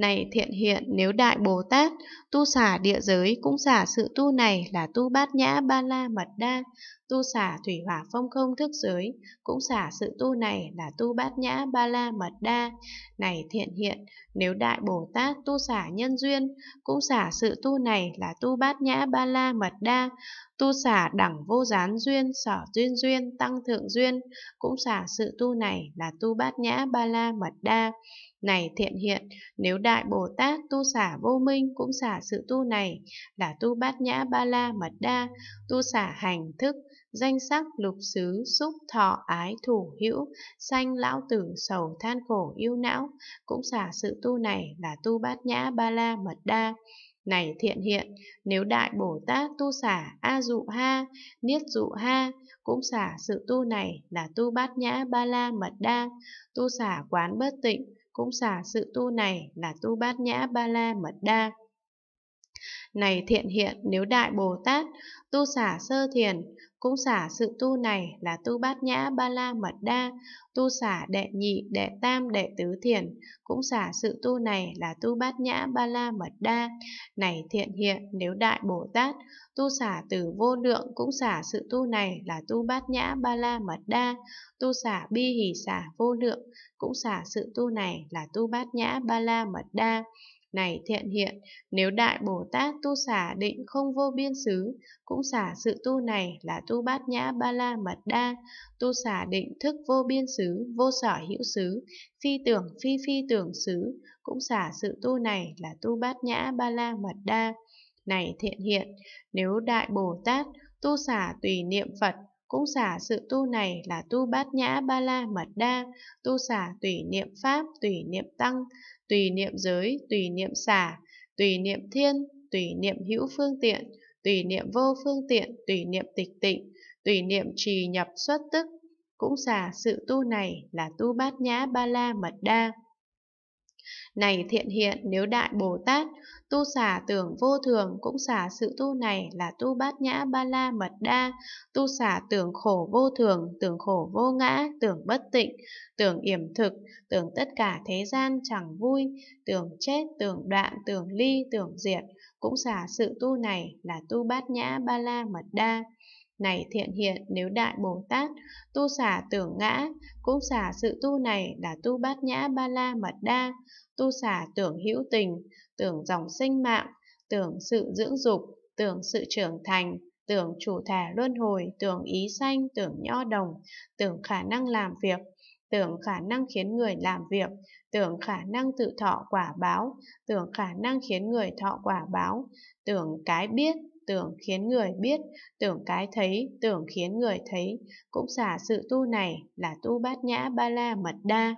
Này thiện hiện nếu đại Bồ Tát tu xả địa giới cũng xả sự tu này là tu bát nhã ba la mật đa, tu xả thủy hỏa phong không thức giới cũng xả sự tu này là tu bát nhã ba la mật đa. Này thiện hiện nếu đại Bồ Tát tu xả nhân duyên cũng xả sự tu này là tu bát nhã ba la mật đa, tu xả đẳng vô gián duyên sở duyên duyên tăng thượng duyên cũng xả sự tu này là tu bát nhã ba la mật đa. Này thiện hiện nếu đại Đại Bồ Tát tu xả vô minh cũng xả sự tu này là tu bát nhã ba la mật đa, tu xả hành thức, danh sắc lục xứ, xúc thọ ái thủ hữu, sanh lão tử sầu than khổ yêu não, cũng xả sự tu này là tu bát nhã ba la mật đa. Này thiện hiện, nếu Đại Bồ Tát tu xả A Dụ Ha, Niết Dụ Ha, cũng xả sự tu này là tu bát nhã ba la mật đa, tu xả quán bất tịnh, cũng xả sự tu này là tu bát nhã ba la mật đa. Này thiện hiện nếu đại Bồ Tát tu xả sơ thiền, cũng xả sự tu này là tu bát nhã ba la mật đa, tu xả đệ nhị, đệ tam, đệ tứ thiền, cũng xả sự tu này là tu bát nhã ba la mật đa. Này thiện hiện nếu đại Bồ Tát tu xả từ vô lượng cũng xả sự tu này là tu bát nhã ba la mật đa, tu xả bi hỷ xả vô lượng cũng xả sự tu này là tu bát nhã ba la mật đa này thiện hiện, nếu Đại Bồ Tát tu xả định không vô biên xứ, cũng xả sự tu này là tu bát nhã ba la mật đa, tu xả định thức vô biên xứ, vô sở hữu xứ, phi tưởng phi phi tưởng xứ, cũng xả sự tu này là tu bát nhã ba la mật đa. Này thiện hiện, nếu Đại Bồ Tát tu xả tùy niệm Phật cũng xả sự tu này là tu bát nhã ba la mật đa, tu xả tùy niệm pháp, tùy niệm tăng, tùy niệm giới, tùy niệm xả, tùy niệm thiên, tùy niệm hữu phương tiện, tùy niệm vô phương tiện, tùy niệm tịch tịnh, tùy niệm trì nhập xuất tức, cũng xả sự tu này là tu bát nhã ba la mật đa. Này thiện hiện nếu Đại Bồ Tát tu xả tưởng vô thường cũng xả sự tu này là tu bát nhã ba la mật đa, tu xả tưởng khổ vô thường, tưởng khổ vô ngã, tưởng bất tịnh, tưởng yểm thực, tưởng tất cả thế gian chẳng vui, tưởng chết, tưởng đoạn, tưởng ly, tưởng diệt, cũng xả sự tu này là tu bát nhã ba la mật đa. Này thiện hiện nếu đại Bồ Tát, tu xả tưởng ngã, cũng xả sự tu này là tu bát nhã ba la mật đa, tu xả tưởng hữu tình, tưởng dòng sinh mạng, tưởng sự dưỡng dục, tưởng sự trưởng thành, tưởng chủ thể luân hồi, tưởng ý sanh, tưởng nho đồng, tưởng khả năng làm việc, tưởng khả năng khiến người làm việc, tưởng khả năng tự thọ quả báo, tưởng khả năng khiến người thọ quả báo, tưởng cái biết, tưởng khiến người biết, tưởng cái thấy, tưởng khiến người thấy, cũng xả sự tu này là tu bát nhã ba la mật đa.